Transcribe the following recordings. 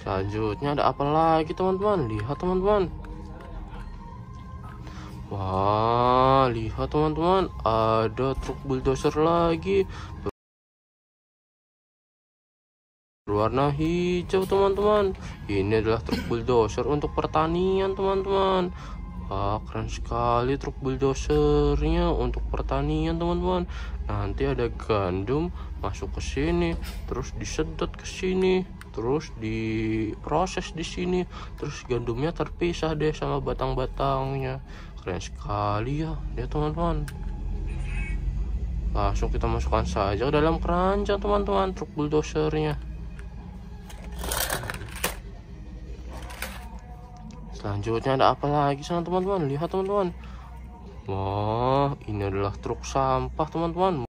selanjutnya ada apa lagi teman-teman lihat teman-teman wah lihat teman-teman ada truk bulldozer lagi berwarna hijau teman-teman ini adalah truk bulldozer untuk pertanian teman-teman Wah, keren sekali truk bulldozernya untuk pertanian teman-teman. Nanti ada gandum masuk ke sini, terus disedot ke sini terus diproses di sini terus gandumnya terpisah deh sama batang-batangnya keren sekali ya ya teman-teman langsung kita masukkan saja ke dalam keranjang teman-teman truk bulldozernya. selanjutnya ada apa lagi sana teman-teman lihat teman-teman wah ini adalah truk sampah teman-teman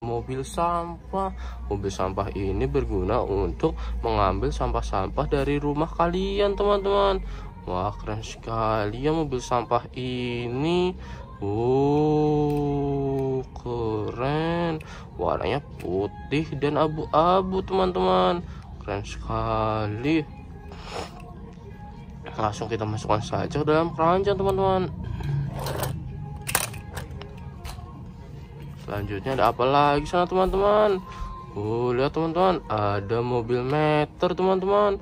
Mobil sampah Mobil sampah ini berguna untuk mengambil sampah-sampah dari rumah kalian teman-teman Wah keren sekali ya mobil sampah ini Oh, keren Warnanya putih dan abu-abu teman-teman Keren sekali Langsung kita masukkan saja ke dalam keranjang teman-teman selanjutnya ada apa lagi sana teman-teman oh lihat teman-teman ada mobil meter teman-teman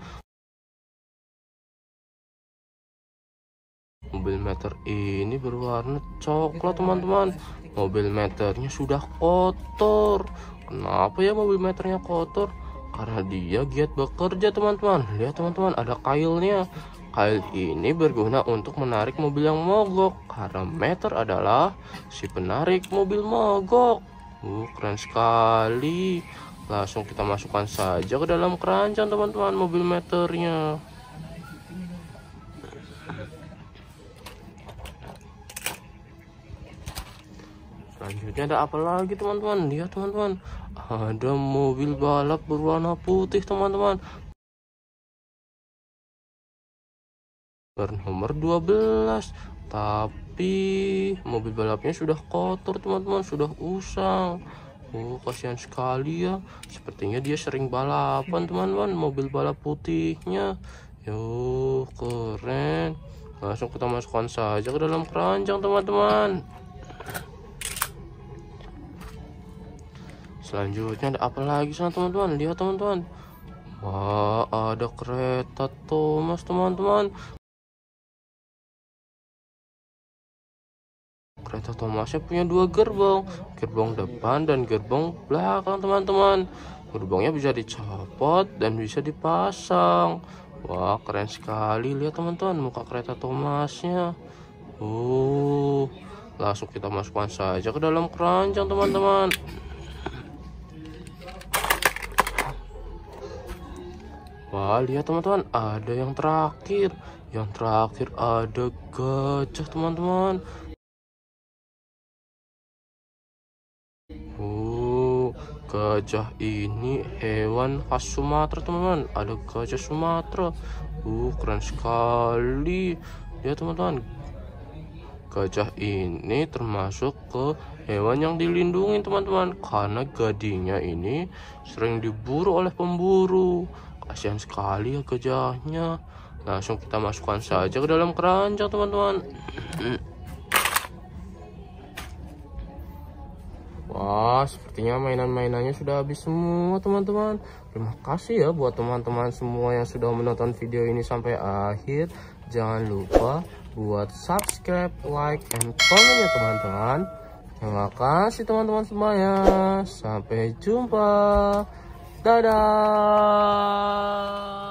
mobil meter ini berwarna coklat teman-teman mobil meternya sudah kotor kenapa ya mobil meternya kotor karena dia giat bekerja teman-teman lihat teman-teman ada kailnya Hal ini berguna untuk menarik mobil yang mogok karena meter adalah si penarik mobil mogok. Uh, keren sekali. Langsung kita masukkan saja ke dalam keranjang teman-teman mobil meternya. Selanjutnya ada apa lagi teman-teman? Lihat teman-teman. Ada mobil balap berwarna putih teman-teman. bernomor 12 tapi mobil balapnya sudah kotor teman-teman sudah usang Oh kasihan sekali ya sepertinya dia sering balapan teman-teman mobil balap putihnya yo keren langsung kita masukkan saja ke dalam keranjang teman-teman selanjutnya ada apa lagi sana teman-teman lihat teman-teman wah ada kereta Thomas teman-teman Kereta Thomasnya punya dua gerbong, gerbong depan dan gerbong belakang teman-teman. Gerbongnya bisa dicopot dan bisa dipasang. Wah keren sekali lihat teman-teman muka kereta Thomasnya. Uh, langsung kita masukkan saja ke dalam keranjang teman-teman. Wah lihat teman-teman ada yang terakhir. Yang terakhir ada gajah teman-teman. Gajah ini hewan khas Sumatera teman-teman Ada gajah Sumatera Uh keren sekali Ya teman-teman Gajah ini termasuk ke hewan yang dilindungi teman-teman Karena gadinya ini sering diburu oleh pemburu Kasihan sekali ya gajahnya Langsung kita masukkan saja ke dalam keranjang teman-teman Wah, sepertinya mainan-mainannya sudah habis semua, teman-teman. Terima kasih ya buat teman-teman semua yang sudah menonton video ini sampai akhir. Jangan lupa buat subscribe, like, and comment ya, teman-teman. Terima kasih teman-teman semuanya. Sampai jumpa. Dadah.